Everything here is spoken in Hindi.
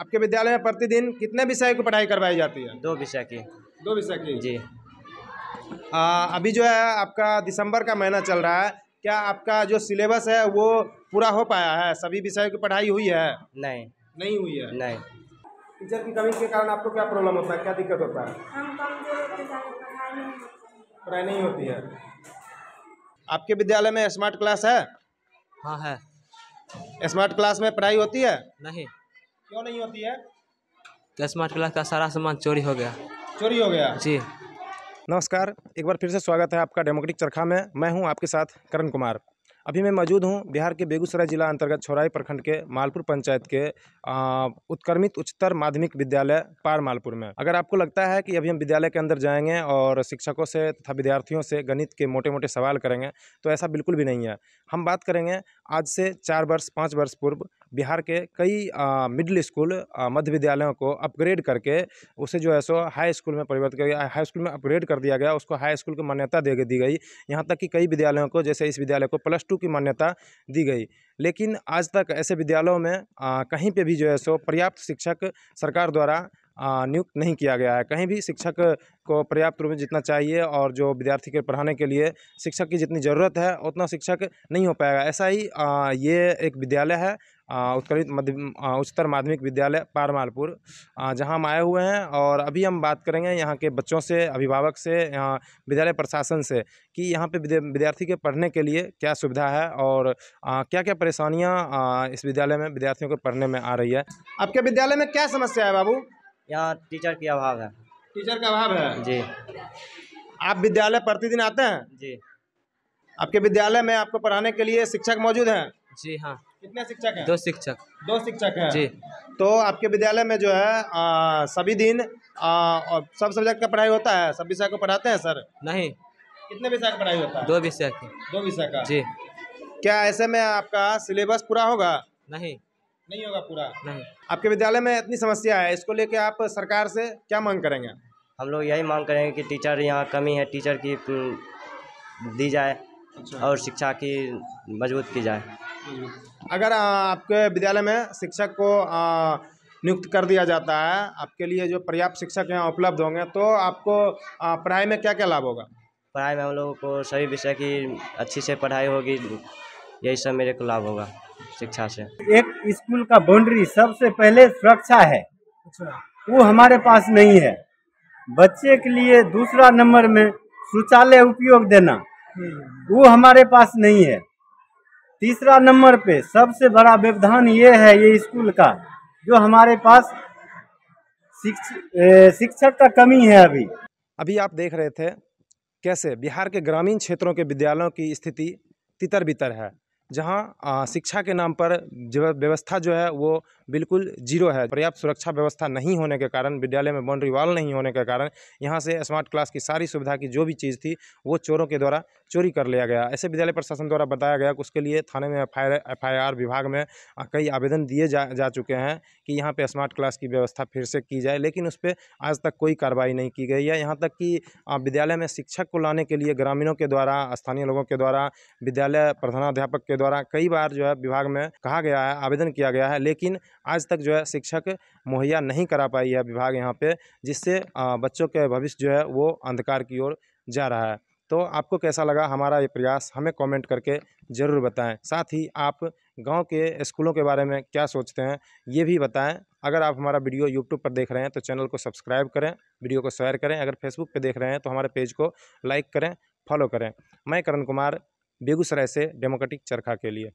आपके विद्यालय में प्रतिदिन कितने विषय की पढ़ाई करवाई जाती है दो विषय की दो विषय की जी आ, अभी जो है आपका दिसंबर का महीना चल रहा है क्या आपका जो सिलेबस है वो पूरा हो पाया है सभी विषयों की पढ़ाई हुई है नहीं नहीं हुई है नहीं टीचर की कमी के कारण आपको क्या प्रॉब्लम होता है क्या दिक्कत होता है पढ़ाई नहीं होती है आपके विद्यालय में स्मार्ट क्लास है हाँ है स्मार्ट क्लास में पढ़ाई होती है नहीं क्यों नहीं होती है दस स्मार्ट क्लास का सारा सामान चोरी हो गया चोरी हो गया जी नमस्कार एक बार फिर से स्वागत है आपका डेमोक्रेटिक चरखा में मैं हूं आपके साथ करण कुमार अभी मैं मौजूद हूँ बिहार के बेगूसराय ज़िला अंतर्गत छोराई प्रखंड के मालपुर पंचायत के उत्क्रमित उच्चतर माध्यमिक विद्यालय पार मालपुर में अगर आपको लगता है कि अभी हम विद्यालय के अंदर जाएंगे और शिक्षकों से तथा विद्यार्थियों से गणित के मोटे मोटे सवाल करेंगे तो ऐसा बिल्कुल भी नहीं है हम बात करेंगे आज से चार वर्ष पाँच वर्ष पूर्व बिहार के कई मिडिल स्कूल मध्य विद्यालयों को अपग्रेड करके उसे जो है सो हाई स्कूल में परिवर्तित कर गया हाई स्कूल में अपग्रेड कर दिया गया उसको हाई स्कूल की मान्यता दे दी गई यहाँ तक कि कई विद्यालयों को जैसे इस विद्यालय को प्लस टू की मान्यता दी गई लेकिन आज तक ऐसे विद्यालयों में कहीं पे भी जो है सो पर्याप्त शिक्षक सरकार द्वारा नियुक्त नहीं किया गया है कहीं भी शिक्षक को पर्याप्त रूप में जितना चाहिए और जो विद्यार्थी के पढ़ाने के लिए शिक्षक की जितनी ज़रूरत है उतना शिक्षक नहीं हो पाएगा ऐसा ही ये एक विद्यालय है उत्कलित मध्य उच्चतर माध्यमिक विद्यालय पारमालपुर जहां हम आए हुए हैं और अभी हम बात करेंगे यहां के बच्चों से अभिभावक से यहाँ विद्यालय प्रशासन से कि यहां पे विद्यार्थी के पढ़ने के लिए क्या सुविधा है और क्या क्या परेशानियां इस विद्यालय में विद्यार्थियों के पढ़ने में आ रही है आपके विद्यालय में क्या समस्या है बाबू यहाँ टीचर की अभाव है टीचर का अभाव है जी आप विद्यालय प्रतिदिन आते हैं जी आपके विद्यालय में आपको पढ़ाने के लिए शिक्षक मौजूद हैं जी हाँ कितने शिक्षक हैं दो शिक्षक दो शिक्षक हैं जी तो आपके विद्यालय में जो है आ, सभी दिन आ, और सब सब्जेक्ट का पढ़ाई होता है सब विषय को पढ़ाते हैं सर नहीं कितने विषय का पढ़ाई होता है दो विषय दो विषय का जी क्या ऐसे में आपका सिलेबस पूरा होगा नहीं नहीं होगा पूरा नहीं आपके विद्यालय में इतनी समस्या है इसको लेके आप सरकार से क्या मांग करेंगे हम लोग यही मांग करेंगे कि टीचर यहाँ कमी है टीचर की दी जाए अच्छा। और शिक्षा की मजबूत की जाए अगर आपके विद्यालय में शिक्षक को नियुक्त कर दिया जाता है आपके लिए जो पर्याप्त शिक्षक यहाँ उपलब्ध होंगे तो आपको पढ़ाई में क्या क्या लाभ होगा पढ़ाई में हम लोगों को सभी विषय की अच्छी से पढ़ाई होगी यही सब मेरे को लाभ होगा शिक्षा से एक स्कूल का बाउंड्री सबसे पहले सुरक्षा है वो हमारे पास नहीं है बच्चे के लिए दूसरा नंबर में शौचालय उपयोग देना वो हमारे पास नहीं है तीसरा नंबर पे सबसे बड़ा व्यवधान ये है ये स्कूल का जो हमारे पास शिक्षक का कमी है अभी अभी आप देख रहे थे कैसे बिहार के ग्रामीण क्षेत्रों के विद्यालयों की स्थिति तितर बितर है जहाँ शिक्षा के नाम पर व्यवस्था जो है वो बिल्कुल जीरो है पर्याप्त सुरक्षा व्यवस्था नहीं होने के कारण विद्यालय में बाउंड्री वॉल नहीं होने के कारण यहाँ से स्मार्ट क्लास की सारी सुविधा की जो भी चीज़ थी वो चोरों के द्वारा चोरी कर लिया गया ऐसे विद्यालय प्रशासन द्वारा बताया गया कि उसके लिए थाने में एफ आई विभाग में कई आवेदन दिए जा, जा चुके हैं कि यहाँ पर स्मार्ट क्लास की व्यवस्था फिर से की जाए लेकिन उस पर आज तक कोई कार्रवाई नहीं की गई है यहाँ तक कि विद्यालय में शिक्षक को लाने के लिए ग्रामीणों के द्वारा स्थानीय लोगों के द्वारा विद्यालय प्रधानाध्यापक के द्वारा कई बार जो है विभाग में कहा गया है आवेदन किया गया है लेकिन आज तक जो है शिक्षक मुहैया नहीं करा पाई है विभाग यहाँ पे जिससे बच्चों के भविष्य जो है वो अंधकार की ओर जा रहा है तो आपको कैसा लगा हमारा ये प्रयास हमें कमेंट करके ज़रूर बताएं साथ ही आप गांव के स्कूलों के बारे में क्या सोचते हैं ये भी बताएं अगर आप हमारा वीडियो यूट्यूब पर देख रहे हैं तो चैनल को सब्सक्राइब करें वीडियो को शेयर करें अगर फेसबुक पर देख रहे हैं तो हमारे पेज को लाइक करें फॉलो करें मैं करण कुमार बेगूसराय से डेमोक्रेटिक चरखा के लिए